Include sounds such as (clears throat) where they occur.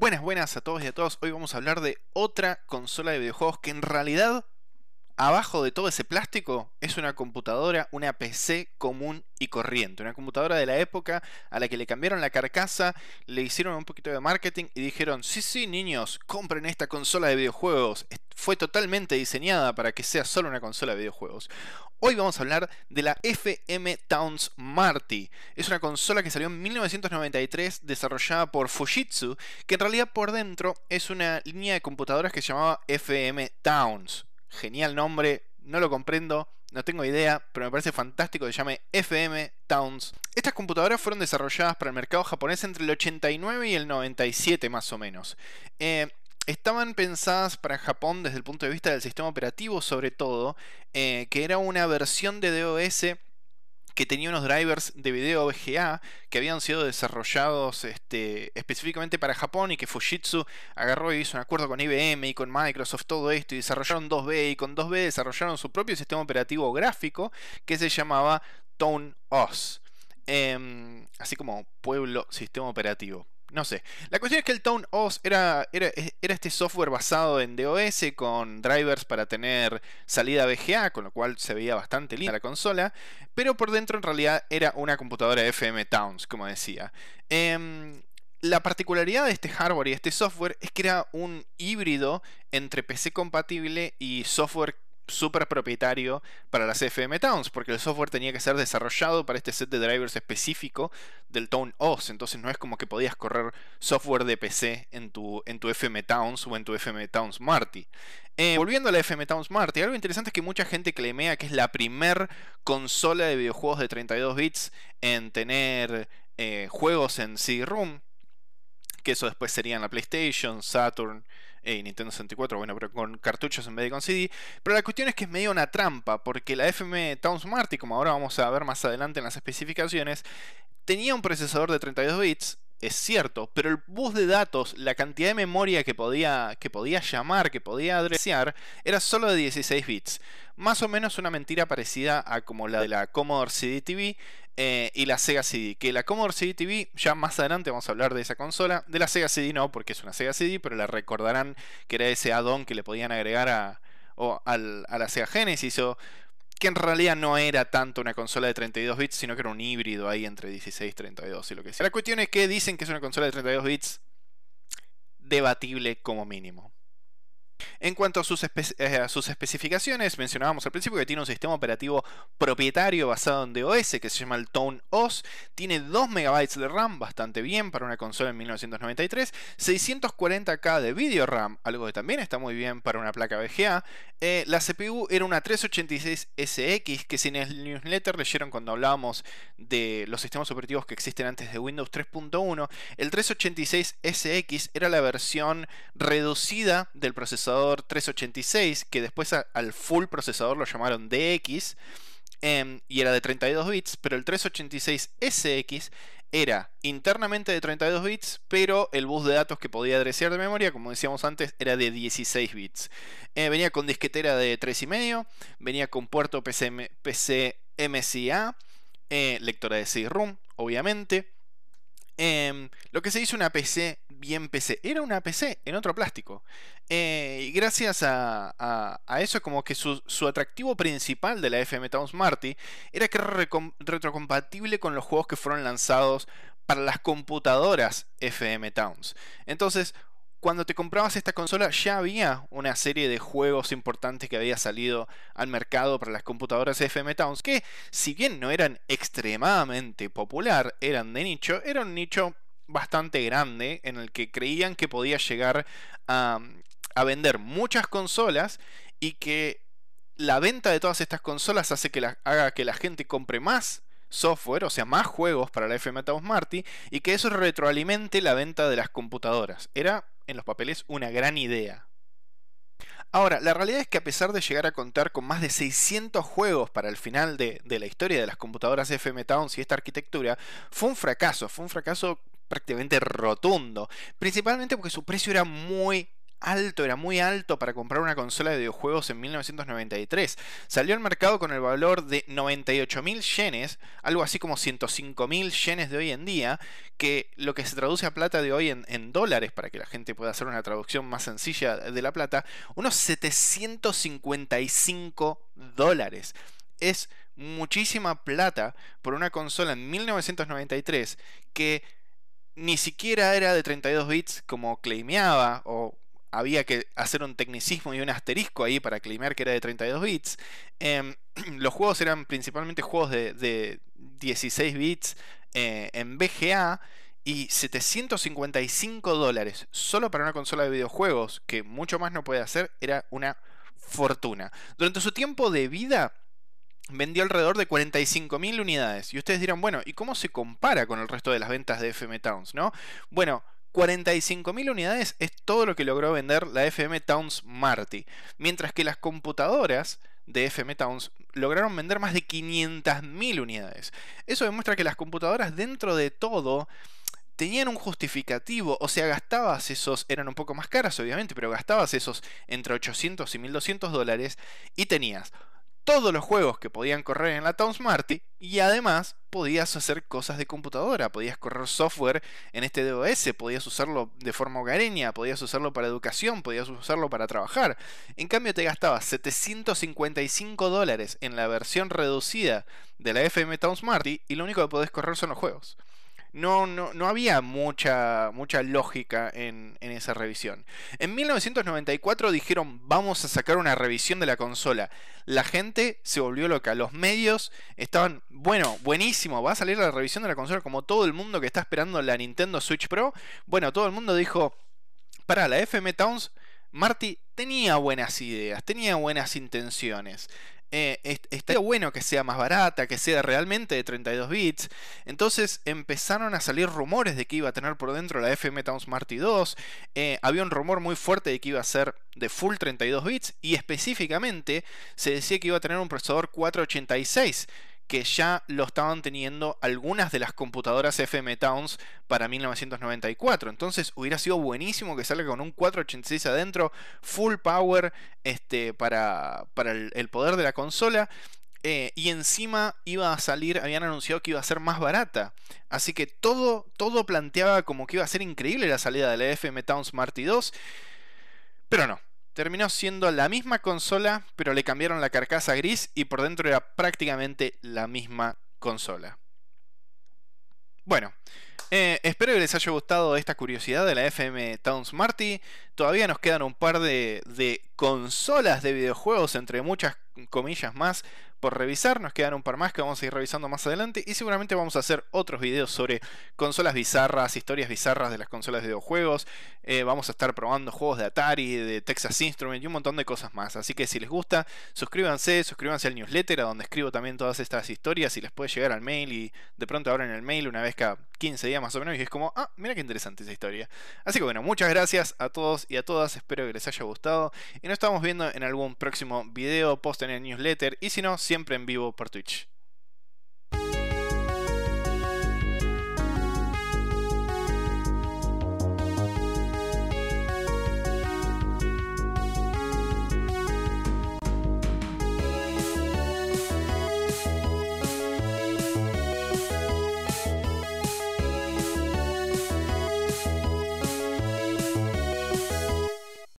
Buenas, buenas a todos y a todas. Hoy vamos a hablar de otra consola de videojuegos que en realidad abajo de todo ese plástico es una computadora, una PC común y corriente, una computadora de la época a la que le cambiaron la carcasa, le hicieron un poquito de marketing y dijeron, sí, sí, niños, compren esta consola de videojuegos, fue totalmente diseñada para que sea solo una consola de videojuegos. Hoy vamos a hablar de la FM Towns Marty. Es una consola que salió en 1993 desarrollada por Fujitsu, que en realidad por dentro es una línea de computadoras que se llamaba FM Towns genial nombre, no lo comprendo, no tengo idea, pero me parece fantástico que se llame FM Towns. Estas computadoras fueron desarrolladas para el mercado japonés entre el 89 y el 97 más o menos. Eh, estaban pensadas para Japón desde el punto de vista del sistema operativo sobre todo, eh, que era una versión de DOS que tenía unos drivers de video VGA que habían sido desarrollados este, específicamente para Japón y que Fujitsu agarró y hizo un acuerdo con IBM y con Microsoft, todo esto, y desarrollaron 2B y con 2B desarrollaron su propio sistema operativo gráfico que se llamaba Tone OS, em, así como Pueblo Sistema Operativo. No sé. La cuestión es que el Town OS era, eh, era, este software basado en DOS con drivers para tener salida VGA, con lo cual se veía bastante linda la consola, pero por dentro en realidad era una computadora FM Towns, como decía. Em, la particularidad de este hardware y este software es que era un híbrido entre PC compatible y software super propietario para las FM Towns, porque el software tenía que ser desarrollado para este set de drivers específico del Tone OS, entonces no es como que podías correr software de PC en tu, en tu FM Towns o en tu FM Towns Marty. Eh, volviendo a la FM Towns Marty, algo interesante es que mucha gente clemea que es la primer consola de videojuegos de 32 bits en tener eh, juegos en c rom que eso después sería en la PlayStation, Saturn, eh, Nintendo 64, bueno, pero con cartuchos en vez de con CD. Pero la cuestión es que es medio una trampa, porque la FM Townsmart Y como ahora vamos a ver más adelante en las especificaciones, tenía un procesador de 32 bits es cierto, pero el bus de datos, la cantidad de memoria que podía, que podía llamar, que podía adresear, era solo de 16 bits. Más o menos una mentira parecida a como la de la Commodore CD-TV eh, y la Sega CD. Que la Commodore CD-TV, ya más adelante vamos a hablar de esa consola. De la Sega CD no, porque es una Sega CD, pero la recordarán que era ese add-on que le podían agregar a, o al, a la Sega Genesis o que en realidad no era tanto una consola de 32 bits, sino que era un híbrido ahí entre 16 y 32 y lo que sea. La cuestión es que dicen que es una consola de 32 bits debatible como mínimo. En cuanto eh, a sus, especificaciones, mencionábamos al principio que tiene un sistema operativo propietario basado en DOS que se llama el Tone OS, tiene 2 MB de RAM, bastante bien para una consola en 1993, 640K de video RAM, algo que también está muy bien para una placa VGA, eh, la CPU era una 386SX que en el newsletter leyeron cuando hablábamos de los sistemas operativos que existen antes de Windows 3.1, el 386SX era la versión reducida del procesador 386, que después al full procesador lo llamaron DX, em, y era de 32 bits, pero el 386 SX era internamente de 32 bits, pero el bus de datos que podía adresar de memoria, como decíamos antes, era de 16 bits. Eh, venía con disquetera de 3,5, venía con puerto PCM, PCMCA, eh, lectora de 6 rom obviamente. Em, lo que se hizo una PC bien PC. Era una PC en otro plástico. Eh, y gracias a, eso, como que su, su, atractivo principal de la FM Towns Marty era que era retrocompatible con los juegos que fueron lanzados para las computadoras FM Towns. Entonces, cuando te comprabas esta consola ya había una serie de juegos importantes que había salido al mercado para las computadoras FM Towns, que si bien no eran extremadamente popular, eran de nicho, era un nicho bastante grande en el que creían que podía llegar a, vender muchas consolas y que la venta de todas estas consolas hace que haga que la gente compre más software, o sea, más juegos para la FM Towns Marty, y que eso retroalimente la venta de las computadoras. Era en los papeles una gran idea. Ahora, la realidad es que a pesar de llegar a contar con más de 600 juegos para el final de, la historia de las computadoras FM Towns y esta arquitectura, fue un fracaso, fue un fracaso prácticamente rotundo, principalmente porque su precio era muy alto, era muy alto para comprar una consola de videojuegos en 1993. Salió al mercado con el valor de 98.000 yenes, algo así como 105.000 yenes de hoy en día, que lo que se traduce a plata de hoy en, dólares, para que la gente pueda hacer una traducción más sencilla de la plata, unos 755 dólares. Es muchísima plata por una consola en 1993 que ni siquiera era de 32 bits como claimeaba o había que hacer un tecnicismo y un asterisco ahí para claimar que era de 32 bits. Em, (clears throat) los juegos eran principalmente juegos de, 16 bits eh, en BGA y 755 dólares solo para una consola de videojuegos que mucho más no puede hacer era una fortuna. Durante su tiempo de vida vendió alrededor de 45.000 unidades y ustedes dirán, bueno, ¿y cómo se compara con el resto de las ventas de FM Towns, no? Bueno, 45.000 unidades es todo lo que logró vender la FM Towns Marty, mientras que las computadoras de FM Towns lograron vender más de 500.000 unidades. Eso demuestra que las computadoras dentro de todo tenían un justificativo, o sea, gastabas esos, eran un poco más caras obviamente, pero gastabas esos entre 800 y 1200 dólares y tenías todos los juegos que podían correr en la Townsmarty y además podías hacer cosas de computadora, podías correr software en este DOS, podías usarlo de forma hogareña, podías usarlo para educación, podías usarlo para trabajar. En cambio te gastabas 755 dólares en la versión reducida de la FM Town y lo único que podés correr son los juegos no, había mucha, mucha lógica en, en esa revisión. En 1994 dijeron vamos a sacar una revisión de la consola. La gente se volvió loca, los medios estaban, bueno, buenísimo, va a salir la revisión de la consola como todo el mundo que está esperando la Nintendo Switch Pro. Bueno, todo el mundo dijo, para, la FM Towns Marty tenía buenas ideas, tenía buenas intenciones. Eh, está eh. bueno que sea más barata, que sea realmente de 32 bits. Entonces empezaron a salir rumores de que iba a tener por dentro la FM Towns Marty 2. Eh, había un rumor muy fuerte de que iba a ser de full 32 bits y específicamente se decía que iba a tener un procesador 486 que ya lo estaban teniendo algunas de las computadoras FM Towns para 1994. Entonces hubiera sido buenísimo que salga con un 486 adentro, full power este, para, para el, poder de la consola. Eh, y encima iba a salir, habían anunciado que iba a ser más barata. Así que todo, todo planteaba como que iba a ser increíble la salida de la FM Towns Marty 2. Pero no, terminó siendo la misma consola, pero le cambiaron la carcasa gris y por dentro era prácticamente la misma consola. Bueno, eh, espero que les haya gustado esta curiosidad de la FM Towns Marty. Todavía nos quedan un par de, de, consolas de videojuegos, entre muchas comillas más, por revisar. Nos quedan un par más que vamos a ir revisando más adelante. Y seguramente vamos a hacer otros videos sobre consolas bizarras, historias bizarras de las consolas de videojuegos. Eh, vamos a estar probando juegos de Atari, de Texas Instruments y un montón de cosas más. Así que si les gusta, suscríbanse, suscríbanse al newsletter, a donde escribo también todas estas historias y les puede llegar al mail. Y de pronto abren el mail una vez cada 15 días más o menos. Y es como, ah, mira qué interesante esa historia. Así que bueno, muchas gracias a todos y a todas. Espero que les haya gustado. Y nos estamos viendo en algún próximo video, post en el newsletter. Y si no, siempre en vivo por Twitch.